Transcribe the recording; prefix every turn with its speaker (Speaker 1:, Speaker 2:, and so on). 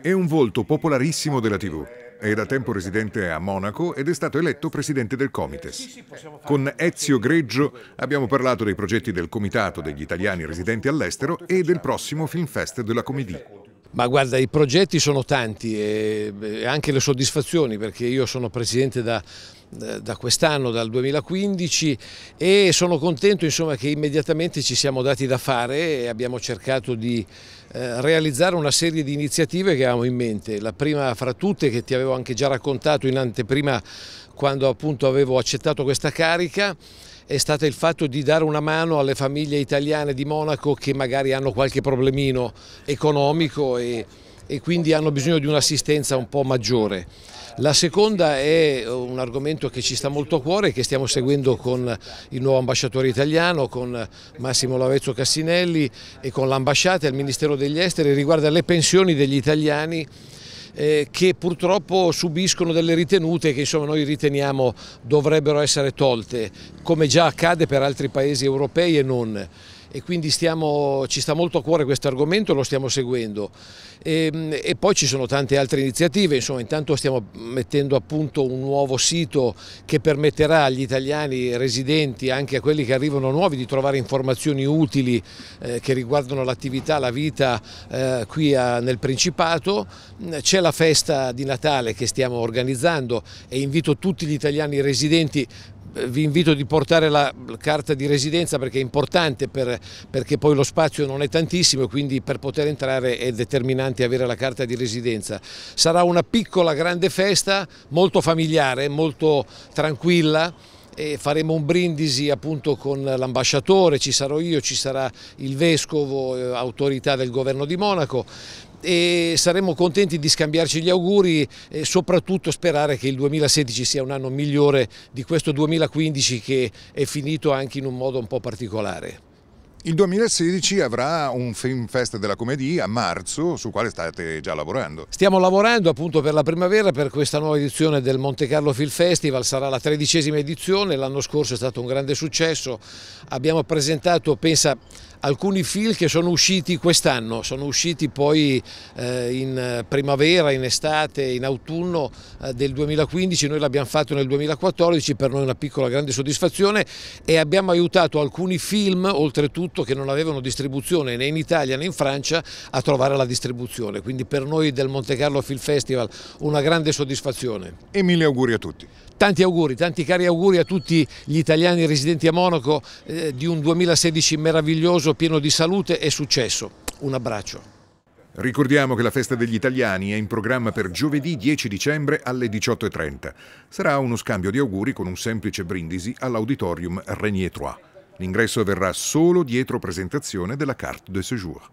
Speaker 1: È un volto popolarissimo della TV. È da tempo residente a Monaco ed è stato eletto presidente del Comites. Con Ezio Greggio abbiamo parlato dei progetti del Comitato degli italiani residenti all'estero
Speaker 2: e del prossimo Film Fest della Comédie. Ma guarda, i progetti sono tanti e anche le soddisfazioni perché io sono presidente da, da quest'anno, dal 2015 e sono contento insomma, che immediatamente ci siamo dati da fare e abbiamo cercato di eh, realizzare una serie di iniziative che avevamo in mente. La prima fra tutte che ti avevo anche già raccontato in anteprima quando appunto avevo accettato questa carica è stato il fatto di dare una mano alle famiglie italiane di Monaco che magari hanno qualche problemino economico e, e quindi hanno bisogno di un'assistenza un po' maggiore. La seconda è un argomento che ci sta molto a cuore e che stiamo seguendo con il nuovo ambasciatore italiano, con Massimo Lavezzo Cassinelli e con l'ambasciata e il Ministero degli Esteri, riguarda le pensioni degli italiani eh, che purtroppo subiscono delle ritenute che insomma, noi riteniamo dovrebbero essere tolte, come già accade per altri paesi europei e non e quindi stiamo, ci sta molto a cuore questo argomento lo stiamo seguendo. E, ehm, e, poi ci sono tante altre iniziative, insomma intanto stiamo mettendo a punto un nuovo sito che permetterà agli italiani residenti, anche a quelli che arrivano nuovi, di trovare informazioni utili eh, che riguardano l'attività, la vita eh, qui a, nel Principato. C'è la festa di Natale che stiamo organizzando e invito tutti gli italiani residenti vi invito di portare la carta di residenza perché è importante per, perché poi lo spazio non è tantissimo e quindi per poter entrare è determinante avere la carta di residenza. Sarà una piccola grande festa molto familiare, molto tranquilla faremo un brindisi appunto con l'ambasciatore, ci sarò io, ci sarà il vescovo, eh, autorità del governo di Monaco e saremo contenti di scambiarci gli auguri e soprattutto sperare che il 2016 sia un anno migliore di questo 2015 che è finito anche in un modo un po' particolare.
Speaker 1: Il 2016 avrà un Film Fest della Commedia a marzo, su quale state già lavorando.
Speaker 2: Stiamo lavorando appunto per la primavera per questa nuova edizione del Monte Carlo Film Festival, sarà la tredicesima edizione, l'anno scorso è stato un grande successo, abbiamo presentato, pensa alcuni film che sono usciti quest'anno, sono usciti poi eh, in primavera, in estate, in autunno eh, del 2015, noi l'abbiamo fatto nel 2014, per noi una piccola grande soddisfazione e abbiamo aiutato alcuni film oltretutto che non avevano distribuzione né in Italia né in Francia a trovare la distribuzione, quindi per noi del Monte Carlo Film Festival una grande soddisfazione. E mille auguri a tutti. Tanti auguri, tanti cari auguri a tutti gli italiani residenti a Monaco eh, di un 2016 meraviglioso pieno di salute e successo. Un abbraccio.
Speaker 1: Ricordiamo che la Festa degli Italiani è in programma per giovedì 10 dicembre alle 18.30. Sarà uno scambio di auguri con un semplice brindisi all'auditorium Régnier 3. L'ingresso avverrà solo dietro presentazione della carte de séjour.